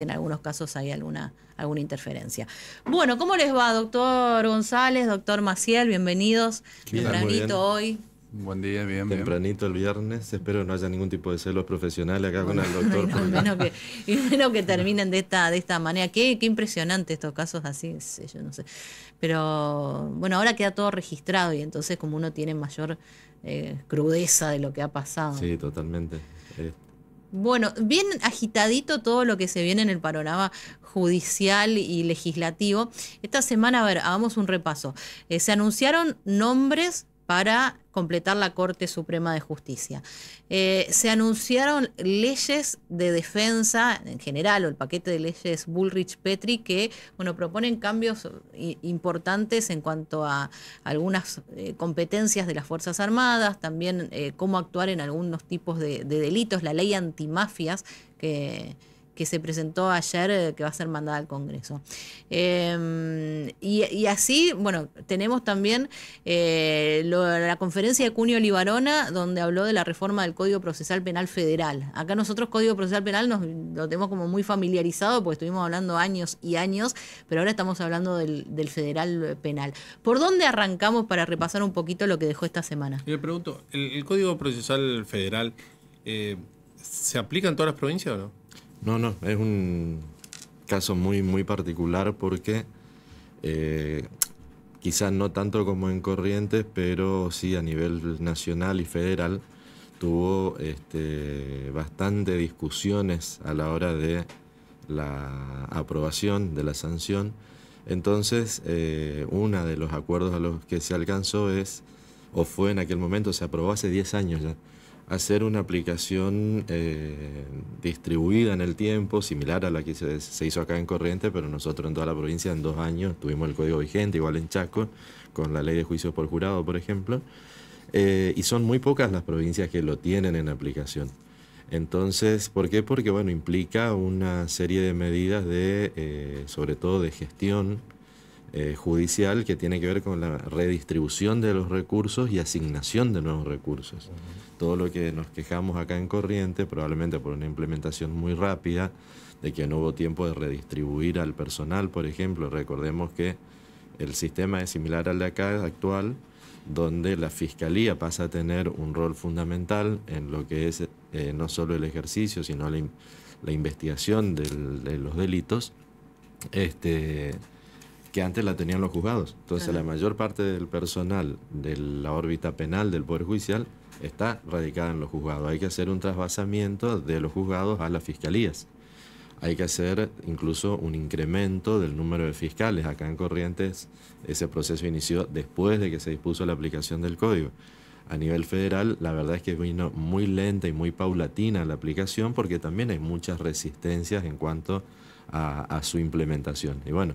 en algunos casos hay alguna, alguna interferencia. Bueno, ¿cómo les va, doctor González, doctor Maciel? Bienvenidos. Bien, Tempranito hoy. Buen día, bien, Tempranito el viernes. Espero no haya ningún tipo de celos profesionales acá con el doctor. Y menos, que, que terminen de esta, de esta manera. Qué, qué impresionante estos casos así, yo no sé. Pero bueno, ahora queda todo registrado y entonces como uno tiene mayor eh, crudeza de lo que ha pasado. Sí, totalmente. Eh, bueno, bien agitadito todo lo que se viene en el panorama judicial y legislativo. Esta semana, a ver, hagamos un repaso. Eh, se anunciaron nombres para completar la Corte Suprema de Justicia. Eh, se anunciaron leyes de defensa en general, o el paquete de leyes Bullrich-Petri, que bueno, proponen cambios importantes en cuanto a algunas eh, competencias de las Fuerzas Armadas, también eh, cómo actuar en algunos tipos de delitos, la ley antimafias que que se presentó ayer, eh, que va a ser mandada al Congreso. Em, y, así, bueno, tenemos también eh, la conferencia de Cunio Libarona, donde habló de la reforma del Código Procesal Penal Federal. Acá nosotros Código Procesal Penal nos lo tenemos como muy familiarizado, porque estuvimos hablando años y años, pero ahora estamos hablando del, Federal eh, Penal. ¿Por dónde arrancamos para repasar un poquito lo que dejó esta semana? Le pregunto, ¿el, Código Procesal Federal se aplica en todas las provincias o no? No, no, es un caso muy, muy particular porque eh, quizás no tanto como en Corrientes, pero sí a nivel nacional y federal tuvo este, bastante discusiones a la hora de la aprobación de la sanción. Entonces, eh, uno de los acuerdos a los que se alcanzó es, o fue en aquel momento, se aprobó hace 10 años ya, hacer una aplicación eh, distribuida en el tiempo, similar a la que se, hizo acá en Corrientes, pero nosotros en toda la provincia en dos años tuvimos el código vigente, igual en Chaco, con la ley de juicios por jurado, por ejemplo, eh, y son muy pocas las provincias que lo tienen en aplicación. Entonces, ¿por qué? Porque bueno, implica una serie de medidas de, eh, sobre todo de gestión, eh, judicial que tiene que ver con la redistribución de los recursos y asignación de nuevos recursos. Todo lo que nos quejamos acá en Corriente, probablemente por una implementación muy rápida, de que no hubo tiempo de redistribuir al personal, por ejemplo. Recordemos que el sistema es similar al de acá actual, donde la fiscalía pasa a tener un rol fundamental en lo que es eh, no solo el ejercicio, sino la, investigación de los delitos. Este, que antes la tenían los juzgados. Entonces la mayor parte del personal de la órbita penal del Poder Judicial está radicada en los juzgados. Hay que hacer un trasvasamiento de los juzgados a las fiscalías. Hay que hacer incluso un incremento del número de fiscales. Acá en Corrientes ese proceso inició después de que se dispuso la aplicación del código. A nivel federal, la verdad es que vino muy lenta y muy paulatina la aplicación porque también hay muchas resistencias en cuanto a, a su implementación. Y bueno,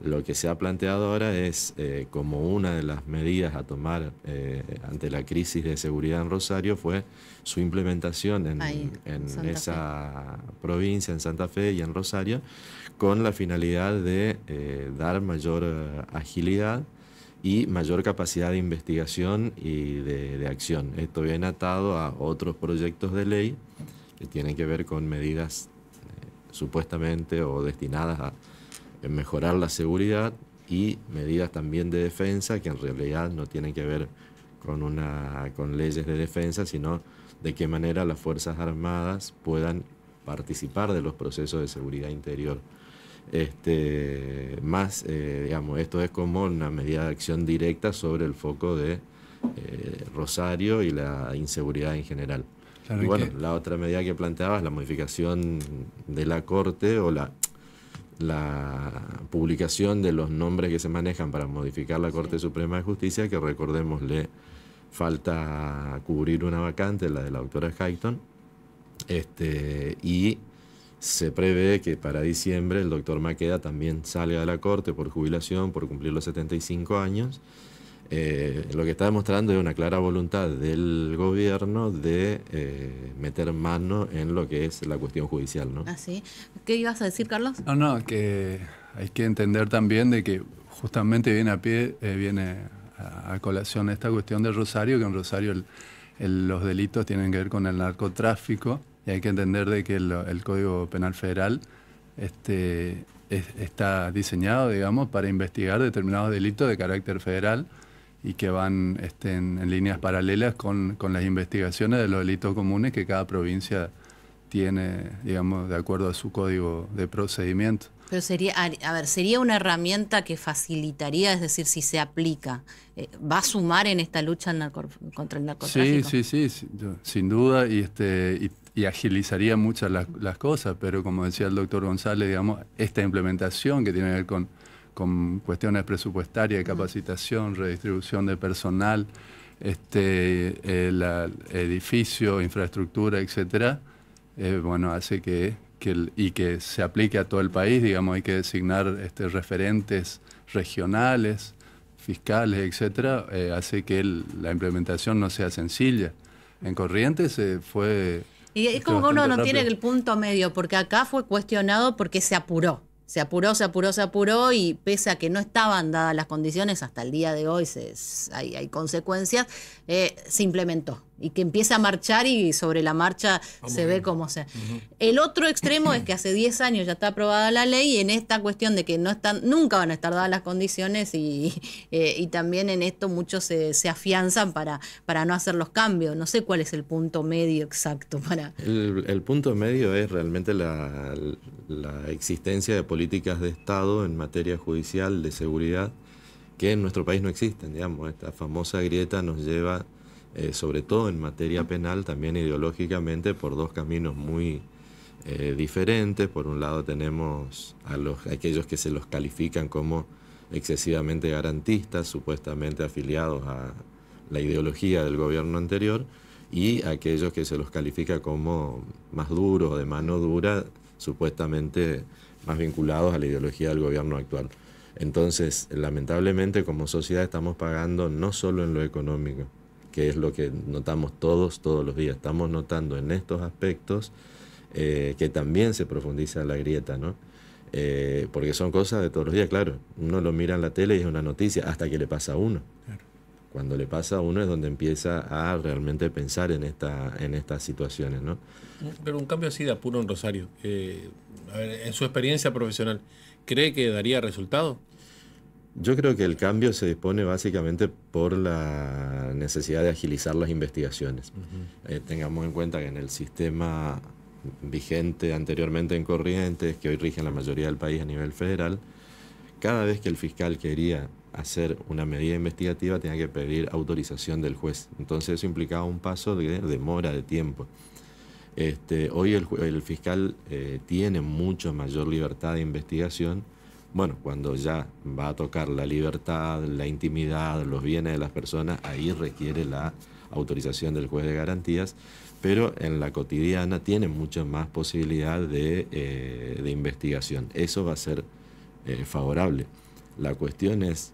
lo que se ha planteado ahora es eh, como una de las medidas a tomar eh, ante la crisis de seguridad en Rosario fue su implementación en, esa provincia, en Santa Fe y en Rosario, con la finalidad de eh, dar mayor agilidad y mayor capacidad de investigación y de acción. Esto viene atado a otros proyectos de ley que tienen que ver con medidas supuestamente o destinadas a mejorar la seguridad y medidas también de defensa que en realidad no tienen que ver con, una, con leyes de defensa, sino de qué manera las Fuerzas Armadas puedan participar de los procesos de seguridad interior. Este, más, eh, digamos, esto es como una medida de acción directa sobre el foco de eh, Rosario y la inseguridad en general. y bueno, la otra medida que planteaba es la modificación de la Corte o la la publicación de los nombres que se manejan para modificar la Corte Suprema de Justicia, que recordemos le falta cubrir una vacante, la de la doctora Hayton, este, y se prevé que para diciembre el doctor Maqueda también salga de la Corte por jubilación, por cumplir los 75 años, eh, lo que está demostrando es una clara voluntad del gobierno de eh, meter mano en lo que es la cuestión judicial. ¿no? Ah, ¿Qué ibas a decir, Carlos? No, no, que hay que entender también de que justamente viene a pie, eh, viene a, colación esta cuestión de Rosario, que en Rosario los delitos tienen que ver con el narcotráfico y hay que entender de que el, Código Penal Federal este, está diseñado, digamos, para investigar determinados delitos de carácter federal y que van este, en, líneas paralelas con, las investigaciones de los delitos comunes que cada provincia tiene, digamos, de acuerdo a su código de procedimiento. Pero sería, a ver, sería una herramienta que facilitaría, es decir, si se aplica, eh, ¿va a sumar en esta lucha contra el narcotráfico? Sí, sí, sí, sin duda, y, este, y agilizaría muchas las, las, cosas, pero como decía el doctor González, digamos, esta implementación que tiene que ver con con cuestiones presupuestarias, capacitación, redistribución de personal, este, el, eh, edificio, infraestructura, etcétera, eh, bueno, hace que, y que se aplique a todo el país, digamos, hay que designar este, referentes regionales, fiscales, etcétera, eh, hace que la implementación no sea sencilla. En Corrientes se fue... Y es este, como que uno no tiene el punto medio, porque acá fue cuestionado porque se apuró se apuró, se apuró, se apuró y pese a que no estaban dadas las condiciones, hasta el día de hoy se, hay, consecuencias, eh, se implementó y que empieza a marchar y sobre la marcha ah, se ve cómo se... El otro extremo es que hace 10 años ya está aprobada la ley y en esta cuestión de que no están, nunca van a estar dadas las condiciones y, eh, también en esto muchos se, afianzan para, para no hacer los cambios. No sé cuál es el punto medio exacto para... El, punto medio es realmente la, existencia de políticas de Estado en materia judicial de seguridad que en nuestro país no existen, digamos. Esta famosa grieta nos lleva eh, sobre todo en materia penal, también ideológicamente, por dos caminos muy eh, diferentes. Por un lado tenemos a, aquellos que se los califican como excesivamente garantistas, supuestamente afiliados a la ideología del gobierno anterior, y aquellos que se los califica como más duros, de mano dura, supuestamente más vinculados a la ideología del gobierno actual. Entonces, lamentablemente como sociedad estamos pagando no solo en lo económico, que es lo que notamos todos, todos los días. Estamos notando en estos aspectos eh, que también se profundiza la grieta, ¿no? Eh, porque son cosas de todos los días, claro. Uno lo mira en la tele y es una noticia hasta que le pasa a uno. Cuando le pasa a uno es donde empieza a realmente pensar en, esta, en estas situaciones, ¿no? Pero un cambio así de apuro en Rosario, eh, a ver, en su experiencia profesional, ¿cree que daría resultado? Yo creo que el cambio se dispone básicamente por la necesidad de agilizar las investigaciones. Eh, tengamos en cuenta que en el sistema vigente anteriormente en Corrientes, que hoy rige la mayoría del país a nivel federal, cada vez que el fiscal quería hacer una medida investigativa tenía que pedir autorización del juez. Entonces eso implicaba un paso de demora de tiempo. Este, hoy el, fiscal eh, tiene mucho mayor libertad de investigación bueno, cuando ya va a tocar la libertad, la intimidad, los bienes de las personas, ahí requiere la autorización del juez de garantías, pero en la cotidiana tiene mucha más posibilidad de, eh, investigación. Eso va a ser eh, favorable. La cuestión es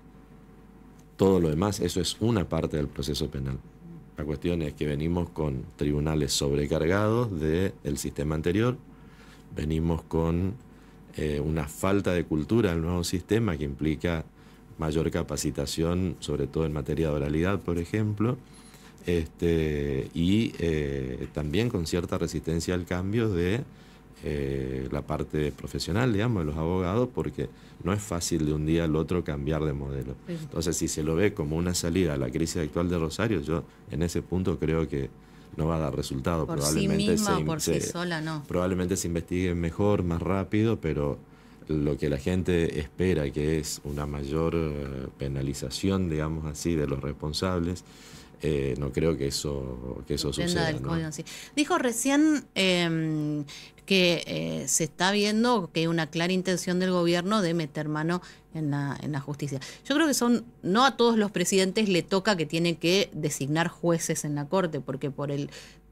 todo lo demás, eso es una parte del proceso penal. La cuestión es que venimos con tribunales sobrecargados del sistema anterior, venimos con eh, una falta de cultura del nuevo sistema que implica mayor capacitación, sobre todo en materia de oralidad, por ejemplo, este, y eh, también con cierta resistencia al cambio de eh, la parte profesional, digamos, de los abogados, porque no es fácil de un día al otro cambiar de modelo. Entonces, si se lo ve como una salida a la crisis actual de Rosario, yo en ese punto creo que no va a dar resultado. probablemente se, sola no. Probablemente se investigue mejor, más rápido, pero lo que la gente espera, que es una mayor eh, penalización, digamos así, de los responsables, eh, no creo que eso, que eso suceda. Dijo recién em, que eh, se está viendo que hay una clara intención del gobierno de meter mano en la, en la justicia. Yo creo que son, no a todos los presidentes le toca que tiene que designar jueces en la corte, porque por el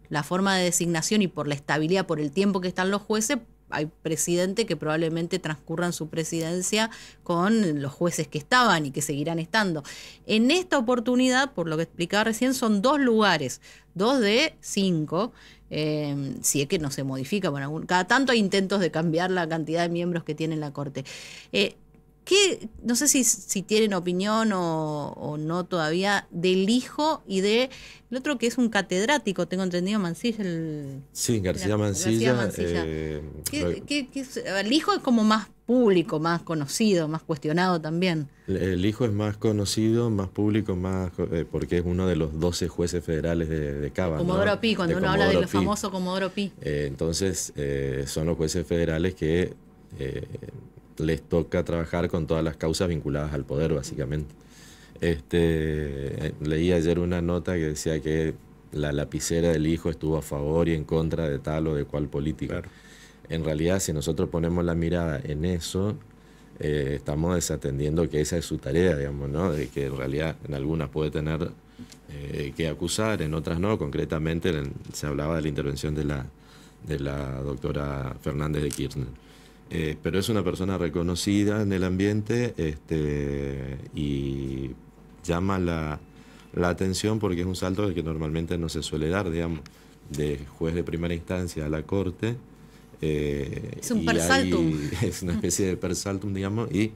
la forma de designación y por la estabilidad, por el tiempo que están los jueces, hay presidente que probablemente transcurran su presidencia con los jueces que estaban y que seguirán estando. En esta oportunidad, por lo que explicaba recién, son dos lugares, dos de cinco. Eh, si es que no se modifica, bueno, cada tanto hay intentos de cambiar la cantidad de miembros que tiene la Corte. Eh, no sé si, tienen opinión o, no todavía del hijo y de el otro que es un catedrático, tengo entendido, Mancilla. El, sí, García Mancilla. Eh, el hijo es como más público, más conocido, más cuestionado también. El hijo es más conocido, más público, más eh, porque es uno de los 12 jueces federales de, de Comodoro Pi, cuando uno habla habla del famoso Comodoro Pi. Eh, entonces, son los jueces federales que les toca trabajar con todas las causas vinculadas al poder, básicamente. Este, eh, leí ayer una nota que decía que la lapicera del hijo estuvo a favor y en contra de tal o de cual política. En realidad, si nosotros ponemos la mirada en eso, eh, estamos desatendiendo que esa es su tarea, digamos, ¿no? De que en realidad en algunas puede tener eh, que acusar, en otras no. Concretamente se hablaba de la intervención de la, de la doctora Fernández de Kirchner. Eh, pero es una persona reconocida en el ambiente este, y llama la, atención porque es un salto que normalmente no se suele dar, digamos, de juez de primera instancia a la corte. Eh, es un persaltum. es una especie de persaltum, digamos, y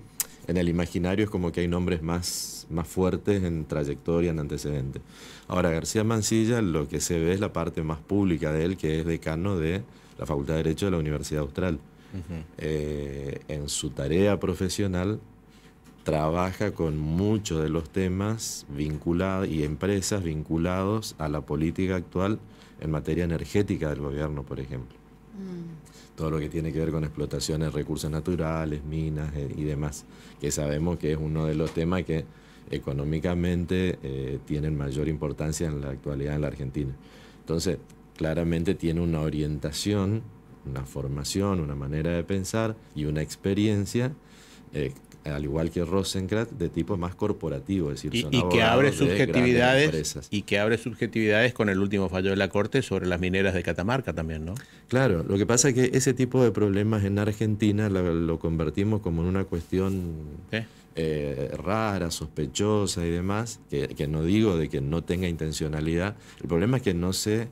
en el imaginario es como que hay nombres más, más fuertes en trayectoria, en antecedentes Ahora, García Mancilla, lo que se ve es la parte más pública de él, que es decano de la Facultad de Derecho de la Universidad Austral. Eh, en su tarea profesional trabaja con muchos de los temas vinculados y empresas vinculados a la política actual en materia energética del gobierno, por ejemplo. Mm. Todo lo que tiene que ver con explotaciones de recursos naturales, minas eh, y demás, que sabemos que es uno de los temas que económicamente eh, tienen mayor importancia en la actualidad en la Argentina. Entonces, claramente tiene una orientación una formación, una manera de pensar y una experiencia, eh, al igual que Rosenkrant, de tipo más corporativo, es decir, son y, y que abre subjetividades y que abre subjetividades con el último fallo de la corte sobre las mineras de Catamarca también, ¿no? Claro, lo que pasa es que ese tipo de problemas en Argentina lo, convertimos como en una cuestión eh, rara, sospechosa y demás, que, que no digo de que no tenga intencionalidad. El problema es que no se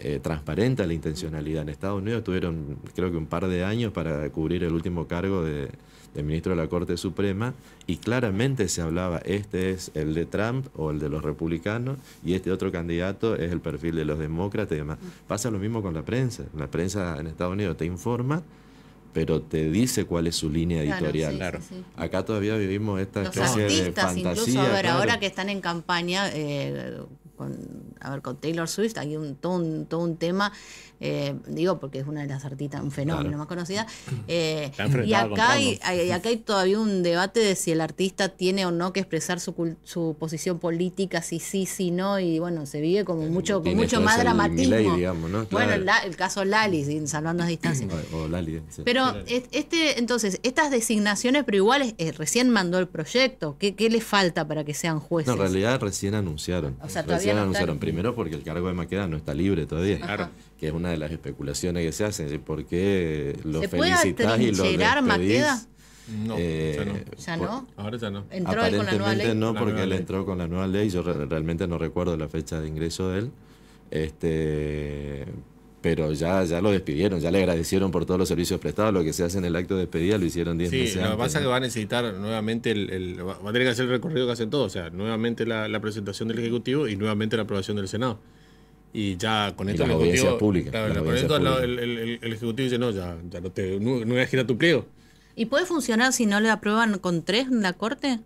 eh, transparente la intencionalidad. En Estados Unidos tuvieron creo que un par de años para cubrir el último cargo de, ministro de la Corte Suprema y claramente se hablaba, este es el de Trump o el de los republicanos y este otro candidato es el perfil de los demócratas y demás. Pasa lo mismo con la prensa. La prensa en Estados Unidos te informa pero te dice cuál es su línea editorial. Claro, Acá todavía vivimos esta Los de fantasía. Incluso, ahora que están en campaña, eh, con, a ver, con Taylor Swift, hay un, todo, un, todo un tema eh, digo porque es una de las artistas, un fenómeno más conocida. Eh, y, acá hay, acá hay todavía un debate de si el artista tiene o no que expresar su, su posición política, si sí, si no, y bueno, se vive como eh, mucho, con mucho más dramatismo. Bueno, el caso Lali, salvando las distancia Pero este, entonces, estas designaciones, pero igual recién mandó el proyecto, ¿Qué, le falta para que sean jueces? en realidad recién anunciaron. recién anunciaron. Primero porque el cargo de Maqueda no está libre todavía. Claro que es una de las especulaciones que se hacen, qué lo ¿Se felicitas y lo despedís. No, eh, ya no, ya no. Ahora ya no. ¿Entró Aparentemente con la nueva ley? no, porque él entró con la nueva ley. Yo realmente no recuerdo la fecha de ingreso de él. Este, pero ya, ya lo despidieron, ya le agradecieron por todos los servicios prestados. Lo que se hace en el acto de despedida lo hicieron 10 sí, antes. Sí, lo que pasa es que va a necesitar nuevamente, el, va a tener que hacer el recorrido que hacen todos. O sea, nuevamente la presentación del Ejecutivo y nuevamente la aprobación del Senado y ya con esto, y el, ejecutivo, el, ejecutivo dice, no, ya, no, voy a girar tu pliego. ¿Y puede funcionar si no le aprueban con tres en la corte?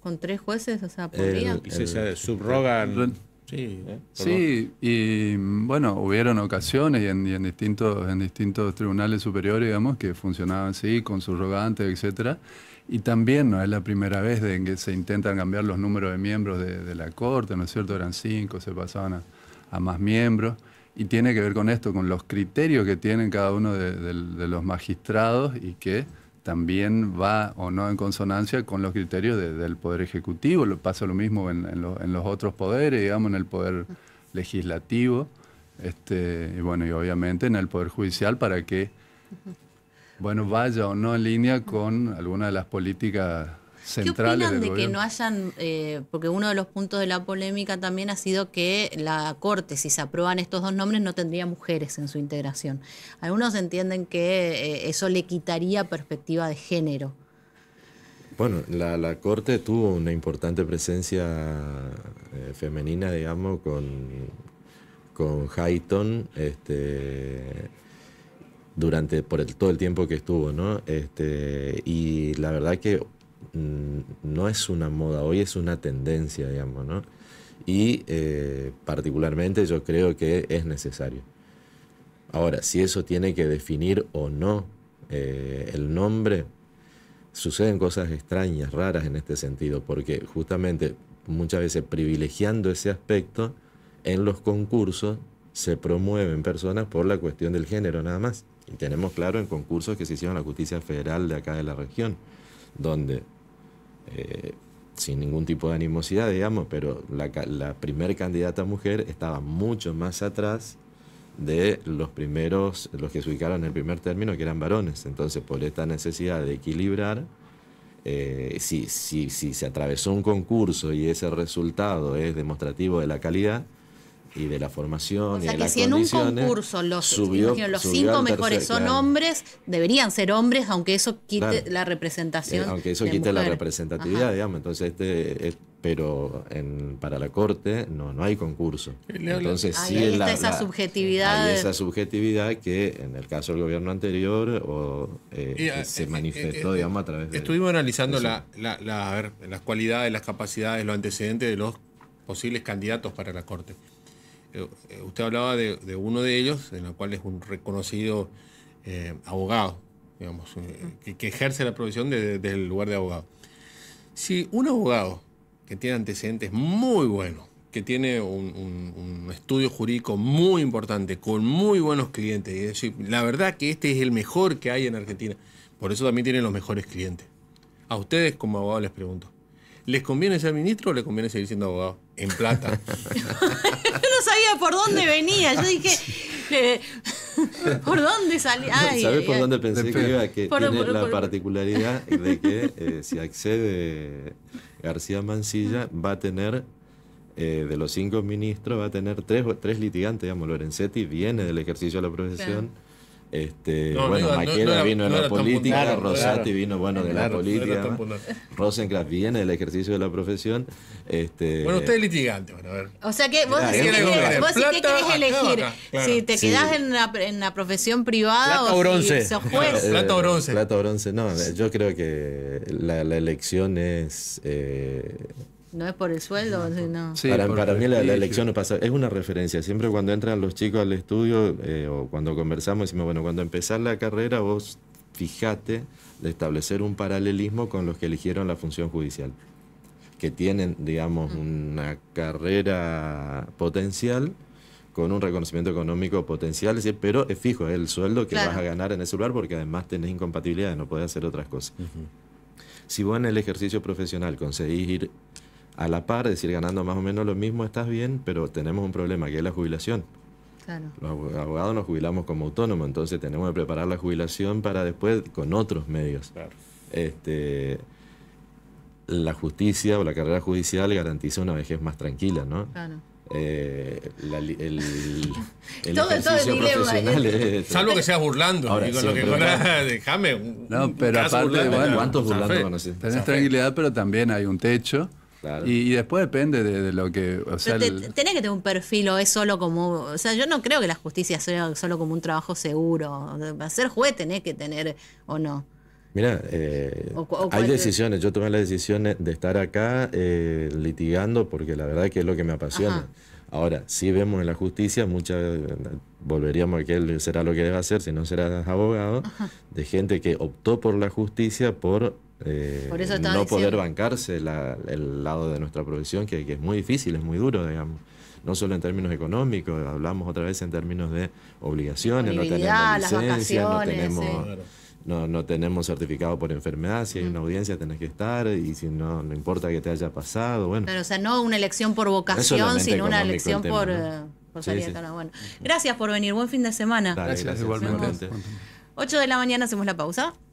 ¿Con tres jueces? O sea, podría. y si se subrogan. Sí, ¿eh? sí, y bueno, hubieron ocasiones y en, distintos en distintos tribunales superiores, digamos, que funcionaban sí con subrogantes, etcétera. Y también no es la primera vez de que se intentan cambiar los números de miembros de la corte, ¿no es cierto? Eran cinco, se pasaban a, a más miembros, y tiene que ver con esto, con los criterios que tienen cada uno de, los magistrados y que también va o no en consonancia con los criterios del Poder Ejecutivo. Pasa lo mismo en, los otros poderes, digamos, en el Poder Legislativo, este, y bueno, y obviamente en el Poder Judicial para que, bueno, vaya o no en línea con alguna de las políticas ¿Qué opinan de que no hayan, eh, porque uno de los puntos de la polémica también ha sido que la Corte, si se aprueban estos dos nombres, no tendría mujeres en su integración? Algunos entienden que eh, eso le quitaría perspectiva de género. Bueno, la, Corte tuvo una importante presencia eh, femenina, digamos, con, con Hayton, este, durante por todo el tiempo que estuvo, ¿no? Este, y la verdad que Mm, no es una moda, hoy es una tendencia, digamos, ¿no? Y eh, particularmente yo creo que es necesario. Ahora, si eso tiene que definir o no eh, el nombre, suceden cosas extrañas, raras en este sentido, porque justamente muchas veces privilegiando ese aspecto, en los concursos se promueven personas por la cuestión del género nada más. Y tenemos claro en concursos que se hicieron en la justicia federal de acá de la región, donde eh, sin ningún tipo de animosidad, digamos, pero la, la primer candidata mujer estaba mucho más atrás de los primeros, los que se ubicaron en el primer término, que eran varones. Entonces, por esta necesidad de equilibrar, eh, si, si, se atravesó un concurso y ese resultado es demostrativo de la calidad, y de la formación o sea, que si en un concurso los, cinco mejores son hombres, deberían ser hombres, aunque eso quite la eh, representación. aunque eso quite la representatividad, digamos. Entonces, este, eh, pero para la corte no, no hay concurso. Eh, Entonces, sí esa subjetividad. Hay esa subjetividad que en el caso del gobierno anterior o, se manifestó, digamos, a través de. Estuvimos analizando la, a las cualidades, las capacidades, los antecedentes de los posibles candidatos para la corte. Eh, usted hablaba de, uno de ellos, en el cual es un reconocido eh, abogado, digamos, eh, que, ejerce la profesión desde el lugar de abogado. Si un abogado que tiene antecedentes muy buenos, que tiene un, estudio jurídico muy importante, con muy buenos clientes, y decir, la verdad que este es el mejor que hay en Argentina, por eso también tiene los mejores clientes. A ustedes como abogados les pregunto, ¿Les conviene ser ministro o les conviene seguir siendo abogado? En plata. Yo no sabía por dónde venía. Yo dije, eh, ¿por dónde salía? Sabes por dónde pensé que iba? Que tiene la particularidad de que eh, si accede García Mancilla, va a tener eh, de los cinco ministros va a tener tres, tres litigantes, digamos, Lorenzetti viene del ejercicio de la profesión, este, bueno, Maqueda vino de la política, Rosati vino bueno de la política. Rosencraft viene del ejercicio de la profesión. Este, bueno, usted es litigante, bueno, a ver. O sea que vos, decís vos querés elegir. Si te quedás en, la, en profesión privada o, bronce. Si sos juez. plata o bronce. Plata o bronce, no. Yo creo que la, elección es. Eh, no es por el sueldo, sino... para, mí la, elección Es una referencia. Siempre cuando entran los chicos al estudio eh, o cuando conversamos, decimos, bueno, cuando empezás la carrera vos fijate de establecer un paralelismo con los que eligieron la función judicial, que tienen, digamos, mm. una carrera potencial con un reconocimiento económico potencial, pero es fijo, es el sueldo que vas a ganar en ese lugar porque además tenés incompatibilidad, no podés hacer otras cosas. Si vos en el ejercicio profesional conseguís ir a la par, es decir, ganando más o menos lo mismo, estás bien, pero tenemos un problema que es la jubilación. Los abogados nos jubilamos como autónomos, entonces tenemos que preparar la jubilación para después con otros medios. Este, la justicia o la carrera judicial garantiza una vejez más tranquila, ¿no? Claro. Eh, el, el, todo, este. Salvo que seas burlando. déjame. no, pero aparte, bueno, ¿cuántos burlando Tenés tranquilidad, pero también hay un techo y, después depende de, lo que. O Tenés que tener un perfil o es solo como. O sea, yo no creo que la justicia sea solo como un trabajo seguro. Para ser juez tenés que tener o no. Mira, eh, hay decisiones. Yo tomé la decisión de estar acá eh, litigando porque la verdad que es lo que me apasiona. Ahora, si vemos en la justicia, muchas volveríamos a que él será lo que debe hacer, si no serás abogado, de gente que optó por la justicia por eh, no poder bancarse el lado de nuestra profesión, que, es muy difícil, es muy duro, digamos. No solo en términos económicos, hablamos otra vez en términos de obligaciones, no tenemos certificado por enfermedad, si hay una audiencia tenés que estar y si no, no importa que te haya pasado. Bueno. o sea, no una elección por vocación, sino una elección por, eh, Gracias por venir, buen fin de semana. igualmente. 8 de la mañana hacemos la pausa.